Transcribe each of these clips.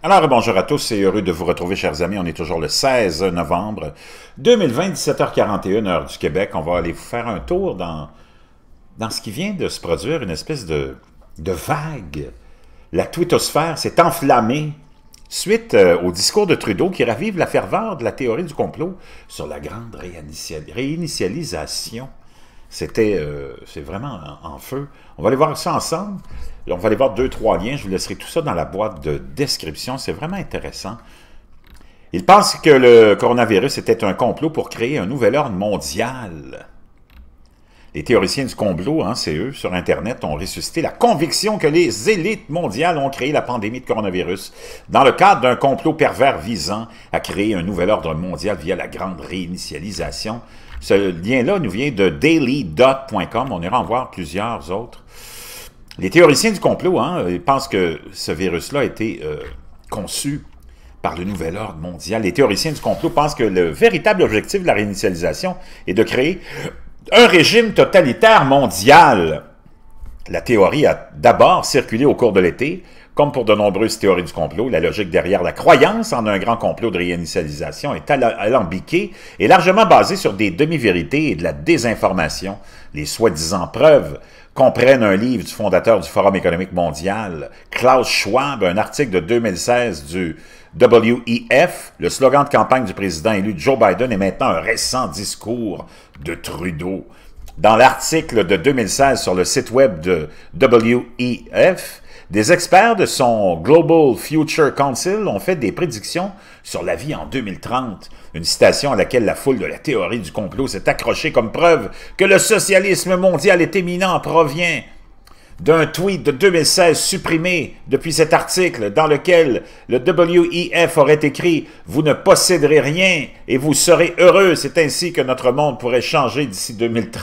Alors, bonjour à tous et heureux de vous retrouver, chers amis. On est toujours le 16 novembre 2020, 17h41, heure du Québec. On va aller vous faire un tour dans, dans ce qui vient de se produire, une espèce de, de vague. La twittosphère s'est enflammée suite euh, au discours de Trudeau qui ravive la ferveur de la théorie du complot sur la grande réinitialisation c'était euh, c'est vraiment en, feu. On va aller voir ça ensemble. On va aller voir deux, trois liens. Je vous laisserai tout ça dans la boîte de description. C'est vraiment intéressant. Ils pensent que le coronavirus était un complot pour créer un nouvel ordre mondial. Les théoriciens du complot, hein, c'est eux, sur Internet, ont ressuscité la conviction que les élites mondiales ont créé la pandémie de coronavirus dans le cadre d'un complot pervers visant à créer un nouvel ordre mondial via la grande réinitialisation ce lien-là nous vient de daily.com. On ira en voir plusieurs autres. Les théoriciens du complot hein, pensent que ce virus-là a été euh, conçu par le nouvel ordre mondial. Les théoriciens du complot pensent que le véritable objectif de la réinitialisation est de créer un régime totalitaire mondial la théorie a d'abord circulé au cours de l'été. Comme pour de nombreuses théories du complot, la logique derrière la croyance en un grand complot de réinitialisation est alambiquée et largement basée sur des demi-vérités et de la désinformation. Les soi-disant preuves comprennent un livre du fondateur du Forum économique mondial, Klaus Schwab, un article de 2016 du WEF, le slogan de campagne du président élu Joe Biden est maintenant un récent discours de Trudeau. Dans l'article de 2016 sur le site web de WEF, des experts de son Global Future Council ont fait des prédictions sur la vie en 2030, une citation à laquelle la foule de la théorie du complot s'est accrochée comme preuve que le socialisme mondial est éminent provient d'un tweet de 2016 supprimé depuis cet article dans lequel le WEF aurait écrit « Vous ne posséderez rien et vous serez heureux, c'est ainsi que notre monde pourrait changer d'ici 2030. »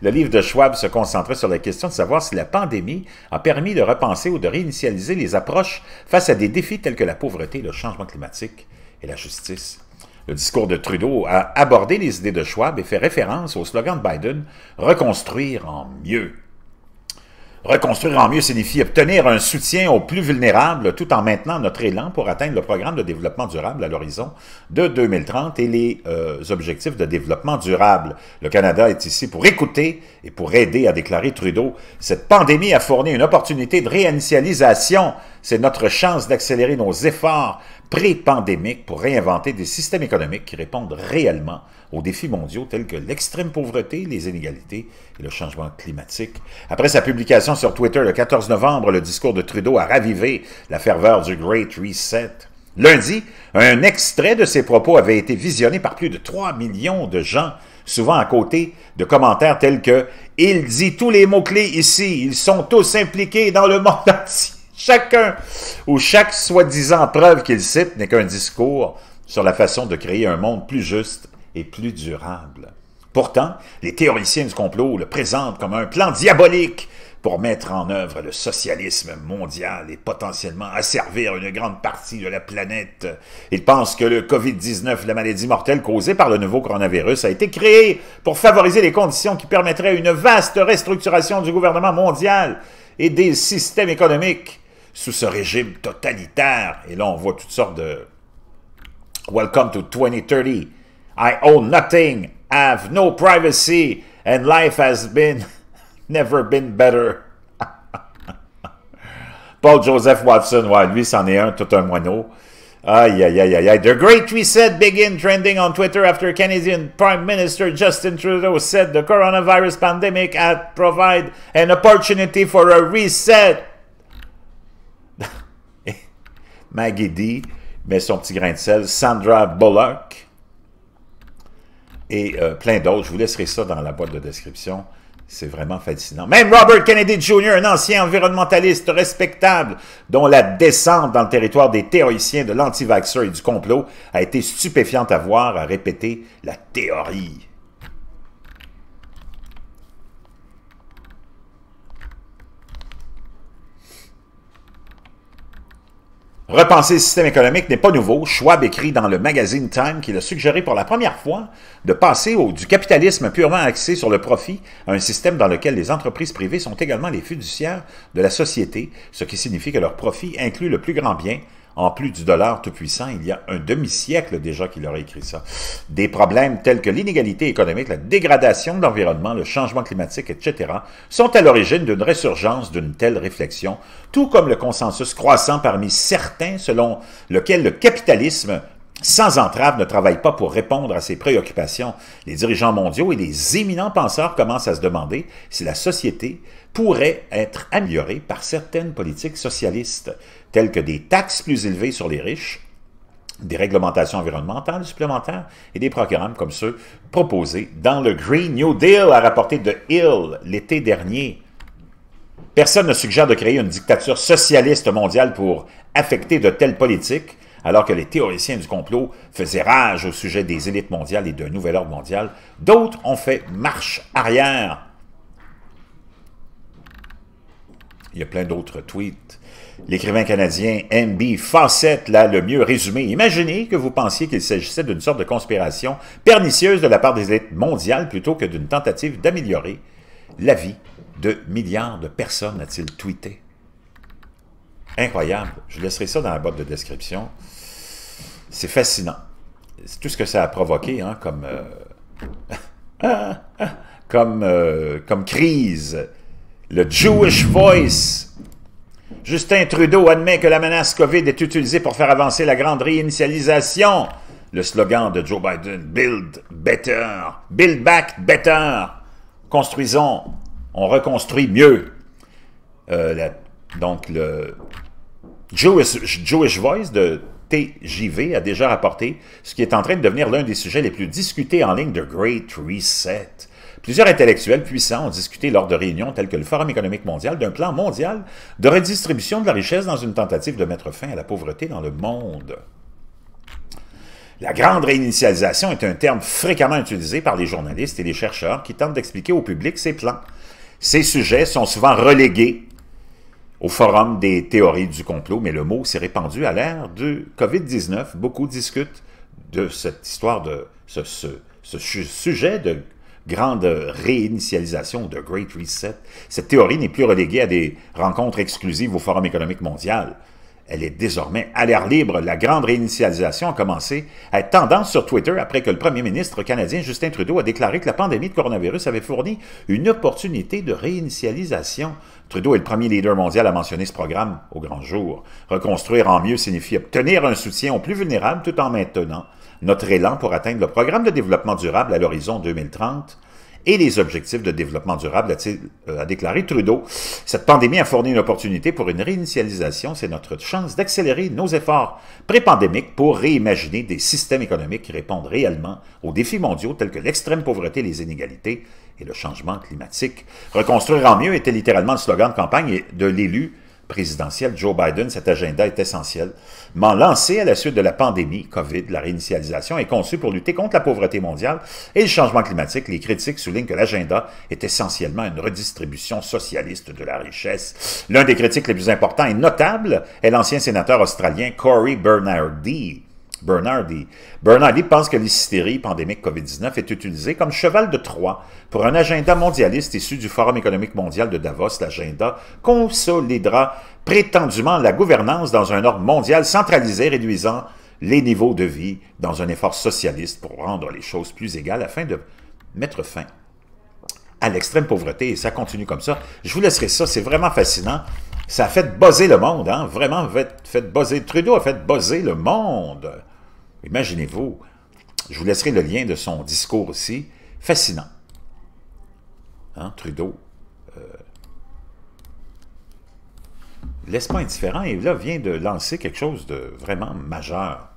Le livre de Schwab se concentrait sur la question de savoir si la pandémie a permis de repenser ou de réinitialiser les approches face à des défis tels que la pauvreté, le changement climatique et la justice. Le discours de Trudeau a abordé les idées de Schwab et fait référence au slogan de Biden Reconstruire en mieux reconstruire en mieux signifie obtenir un soutien aux plus vulnérables tout en maintenant notre élan pour atteindre le programme de développement durable à l'horizon de 2030 et les euh, objectifs de développement durable. Le Canada est ici pour écouter et pour aider, à déclarer, Trudeau. Cette pandémie a fourni une opportunité de réinitialisation. C'est notre chance d'accélérer nos efforts pré-pandémiques pour réinventer des systèmes économiques qui répondent réellement aux défis mondiaux tels que l'extrême pauvreté, les inégalités et le changement climatique. Après sa publication sur Twitter le 14 novembre, le discours de Trudeau a ravivé la ferveur du Great Reset. Lundi, un extrait de ses propos avait été visionné par plus de 3 millions de gens, souvent à côté de commentaires tels que « Il dit tous les mots-clés ici, ils sont tous impliqués dans le monde entier, chacun » ou « Chaque soi-disant preuve qu'il cite n'est qu'un discours sur la façon de créer un monde plus juste et plus durable. » Pourtant, les théoriciens du complot le présentent comme un plan diabolique pour mettre en œuvre le socialisme mondial et potentiellement asservir une grande partie de la planète. Ils pensent que le COVID-19, la maladie mortelle causée par le nouveau coronavirus, a été créé pour favoriser les conditions qui permettraient une vaste restructuration du gouvernement mondial et des systèmes économiques sous ce régime totalitaire. Et là, on voit toutes sortes de... Welcome to 2030. I own nothing, have no privacy, and life has been... Never been better. Paul Joseph Watson, ouais, lui, c'en est un, tout un moineau. Aïe, aïe, aïe, aïe, aïe. The Great Reset begin trending on Twitter after Canadian Prime Minister Justin Trudeau said the coronavirus pandemic had provided an opportunity for a reset. Maggie D met son petit grain de sel. Sandra Bullock et euh, plein d'autres. Je vous laisserai ça dans la boîte de description. C'est vraiment fascinant. Même Robert Kennedy Jr., un ancien environnementaliste respectable, dont la descente dans le territoire des théoriciens de lanti et du complot a été stupéfiante à voir, à répéter la théorie. Repenser le système économique n'est pas nouveau. Schwab écrit dans le magazine Time qu'il a suggéré pour la première fois de passer au, du capitalisme purement axé sur le profit à un système dans lequel les entreprises privées sont également les fiduciaires de la société, ce qui signifie que leur profit inclut le plus grand bien, en plus du dollar tout-puissant, il y a un demi-siècle déjà qu'il aurait écrit ça. Des problèmes tels que l'inégalité économique, la dégradation de l'environnement, le changement climatique, etc., sont à l'origine d'une résurgence d'une telle réflexion, tout comme le consensus croissant parmi certains selon lequel le capitalisme sans entrave ne travaille pas pour répondre à ces préoccupations, les dirigeants mondiaux et les éminents penseurs commencent à se demander si la société pourrait être améliorée par certaines politiques socialistes, telles que des taxes plus élevées sur les riches, des réglementations environnementales supplémentaires et des programmes comme ceux proposés dans le Green New Deal, à rapporter de Hill l'été dernier. Personne ne suggère de créer une dictature socialiste mondiale pour affecter de telles politiques, alors que les théoriciens du complot faisaient rage au sujet des élites mondiales et d'un nouvel ordre mondial, d'autres ont fait marche arrière. Il y a plein d'autres tweets. L'écrivain canadien M.B. Fawcett l'a le mieux résumé. Imaginez que vous pensiez qu'il s'agissait d'une sorte de conspiration pernicieuse de la part des élites mondiales plutôt que d'une tentative d'améliorer la vie de milliards de personnes, a-t-il tweeté incroyable. Je laisserai ça dans la boîte de description. C'est fascinant. C'est tout ce que ça a provoqué hein, comme, euh, comme, euh, comme crise. Le Jewish Voice. Justin Trudeau admet que la menace COVID est utilisée pour faire avancer la grande réinitialisation. Le slogan de Joe Biden, Build Better, Build Back Better. Construisons, on reconstruit mieux. Euh, donc, le, Jewish, Voice de TJV a déjà rapporté ce qui est en train de devenir l'un des sujets les plus discutés en ligne de Great Reset. Plusieurs intellectuels puissants ont discuté lors de réunions telles que le Forum économique mondial d'un plan mondial de redistribution de la richesse dans une tentative de mettre fin à la pauvreté dans le monde. La grande réinitialisation est un terme fréquemment utilisé par les journalistes et les chercheurs qui tentent d'expliquer au public ces plans. Ces sujets sont souvent relégués au Forum des théories du complot, mais le mot s'est répandu à l'ère du COVID-19. Beaucoup discutent de cette histoire, de ce, ce sujet de grande réinitialisation, de Great Reset. Cette théorie n'est plus reléguée à des rencontres exclusives au Forum économique mondial. Elle est désormais à l'air libre. La grande réinitialisation a commencé à être tendance sur Twitter après que le premier ministre canadien Justin Trudeau a déclaré que la pandémie de coronavirus avait fourni une opportunité de réinitialisation. Trudeau est le premier leader mondial à mentionner ce programme au grand jour. Reconstruire en mieux signifie obtenir un soutien aux plus vulnérables tout en maintenant notre élan pour atteindre le programme de développement durable à l'horizon 2030 et les objectifs de développement durable, euh, a déclaré Trudeau. Cette pandémie a fourni une opportunité pour une réinitialisation. C'est notre chance d'accélérer nos efforts pré-pandémiques pour réimaginer des systèmes économiques qui répondent réellement aux défis mondiaux tels que l'extrême pauvreté, les inégalités et le changement climatique. Reconstruire en mieux était littéralement le slogan de campagne de l'élu présidentielle, Joe Biden, cet agenda est essentiel. M'en lancé à la suite de la pandémie, COVID, la réinitialisation, est conçu pour lutter contre la pauvreté mondiale et le changement climatique. Les critiques soulignent que l'agenda est essentiellement une redistribution socialiste de la richesse. L'un des critiques les plus importants et notables est l'ancien sénateur australien Cory Bernardi, Bernardi. Bernardi pense que l'hystérie pandémique COVID-19 est utilisée comme cheval de Troie pour un agenda mondialiste issu du Forum économique mondial de Davos. L'agenda consolidera prétendument la gouvernance dans un ordre mondial centralisé réduisant les niveaux de vie dans un effort socialiste pour rendre les choses plus égales afin de mettre fin à l'extrême pauvreté. Et ça continue comme ça. Je vous laisserai ça, c'est vraiment fascinant. Ça a fait buzzer le monde, hein? Vraiment, fait, fait buzzer. Trudeau a fait buzzer le monde. Imaginez-vous. Je vous laisserai le lien de son discours aussi. Fascinant. Hein, Trudeau. Euh, laisse moi indifférent. Et là, vient de lancer quelque chose de vraiment majeur.